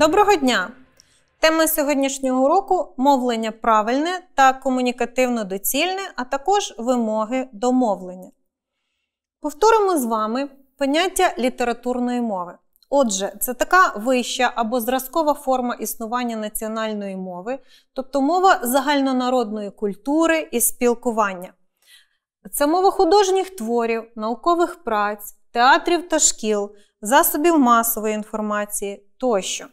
Доброго дня! Тема сьогоднішнього уроку – мовлення правильне та комунікативно доцільне, а також вимоги до мовлення. Повторимо з вами поняття літературної мови. Отже, це така вища або зразкова форма існування національної мови, тобто мова загальнонародної культури і спілкування. Це мова художніх творів, наукових праць, театрів та шкіл, засобів масової інформації тощо.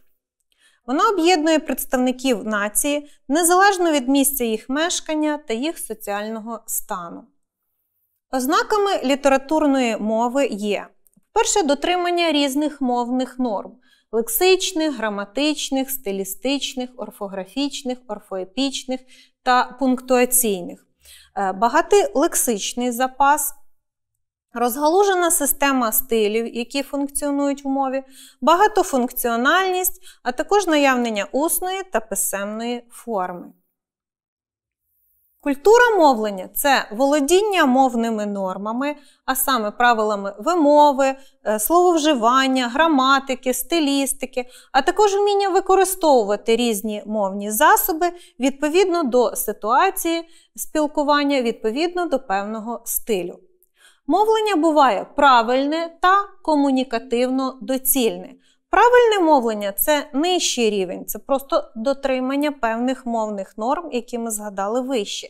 Вона об'єднує представників нації незалежно від місця їх мешкання та їх соціального стану. Ознаками літературної мови є: перше, дотримання різних мовних норм лексичних, граматичних, стилістичних, орфографічних, орфоепічних та пунктуаційних, е, багатий лексичний запас. Розгалужена система стилів, які функціонують в мові, багатофункціональність, а також наявнення усної та писемної форми. Культура мовлення це володіння мовними нормами, а саме правилами вимови, е, слововживання, граматики, стилістики, а також вміння використовувати різні мовні засоби відповідно до ситуації спілкування відповідно до певного стилю. Мовлення буває правильне та комунікативно доцільне. Правильне мовлення це нижчий рівень, це просто дотримання певних мовних норм, які ми згадали вище.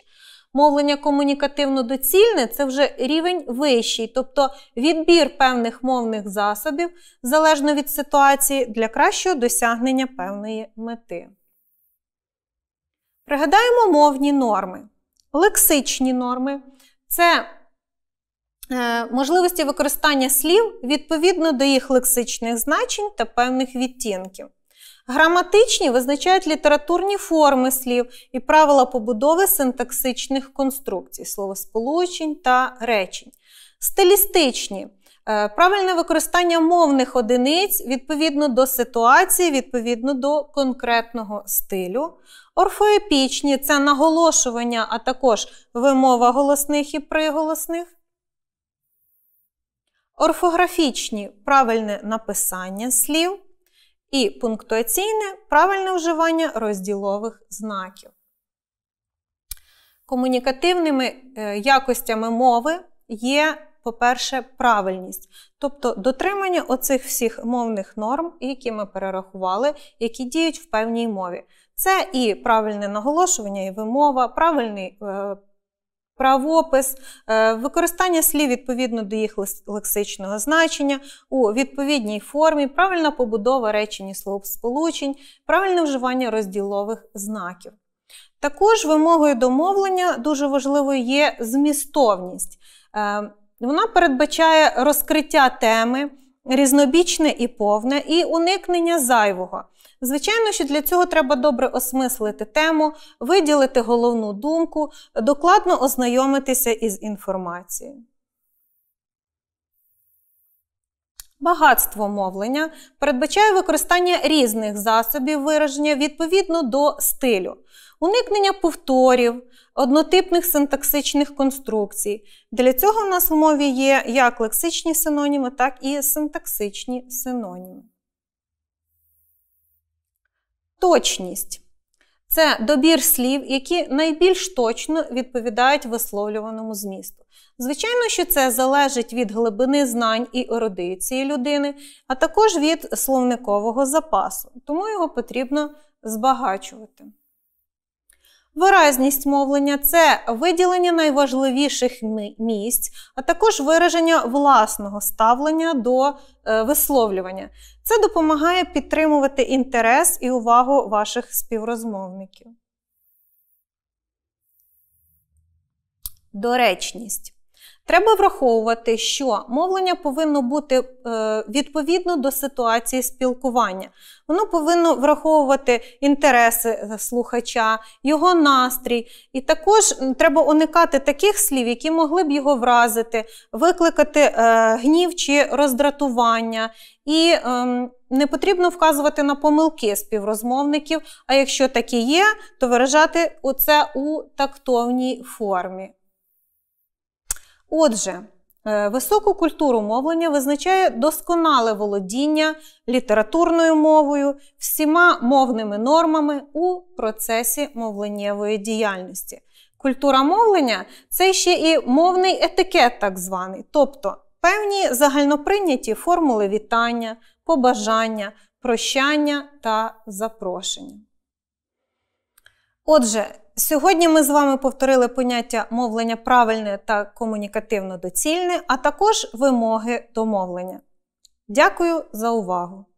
Мовлення комунікативно доцільне це вже рівень вищий, тобто відбір певних мовних засобів залежно від ситуації для кращого досягнення певної мети. Пригадаємо мовні норми. Лексичні норми це Е, можливості використання слів відповідно до їх лексичних значень та певних відтінків. Граматичні визначають літературні форми слів і правила побудови синтаксичних конструкцій, словосполучень та речень. Стилістичні е, правильне використання мовних одиниць відповідно до ситуації, відповідно до конкретного стилю. Орфоепічні це наголошування, а також вимова голосних і приголосних орфографічні правильне написання слів і пунктуаційне правильне вживання розділових знаків. Комунікативними е, якостями мови є, по-перше, правильність, тобто дотримання оцих всіх мовних норм, які ми перерахували, які діють в певній мові. Це і правильне наголошування, і вимова, правильний е, правопис, е, використання слів відповідно до їх лексичного значення у відповідній формі, правильна побудова речень і словосполучень, правильне вживання розділових знаків. Також вимогою домовлення дуже важливою є змістовність. Е, вона передбачає розкриття теми різнобічне і повне, і уникнення зайвого. Звичайно, що для цього треба добре осмислити тему, виділити головну думку, докладно ознайомитися із інформацією. Багатство мовлення передбачає використання різних засобів вираження відповідно до стилю, уникнення повторів, однотипних синтаксичних конструкцій. Для цього в нас в мові є як лексичні синоніми, так і синтаксичні синоніми. Точність це добір слів, які найбільш точно відповідають висловлюваному змісту. Звичайно, що це залежить від глибини знань і ерудиції людини, а також від словникового запасу, тому його потрібно збагачувати. Виразність мовлення це виділення найважливіших місць, а також вираження власного ставлення до е, висловлювання. Це допомагає підтримувати інтерес і увагу ваших співрозмовників. Доречність Треба враховувати, що мовлення повинно бути е, відповідно до ситуації спілкування. Воно повинно враховувати інтереси е, слухача, його настрій. І також треба уникати таких слів, які могли б його вразити, викликати е, гнів чи роздратування. І ем, не потрібно вказувати на помилки співрозмовників. А якщо такі є, то виражати це у тактовній формі. Отже, е, високу культуру мовлення визначає досконале володіння літературною мовою, всіма мовними нормами у процесі мовленнєвої діяльності. Культура мовлення це ще і мовний етикет, так званий, тобто певні загальноприйняті формули вітання, побажання, прощання та запрошення. Отже, Сьогодні ми з вами повторили поняття мовлення правильне та комунікативно доцільне, а також вимоги до мовлення. Дякую за увагу!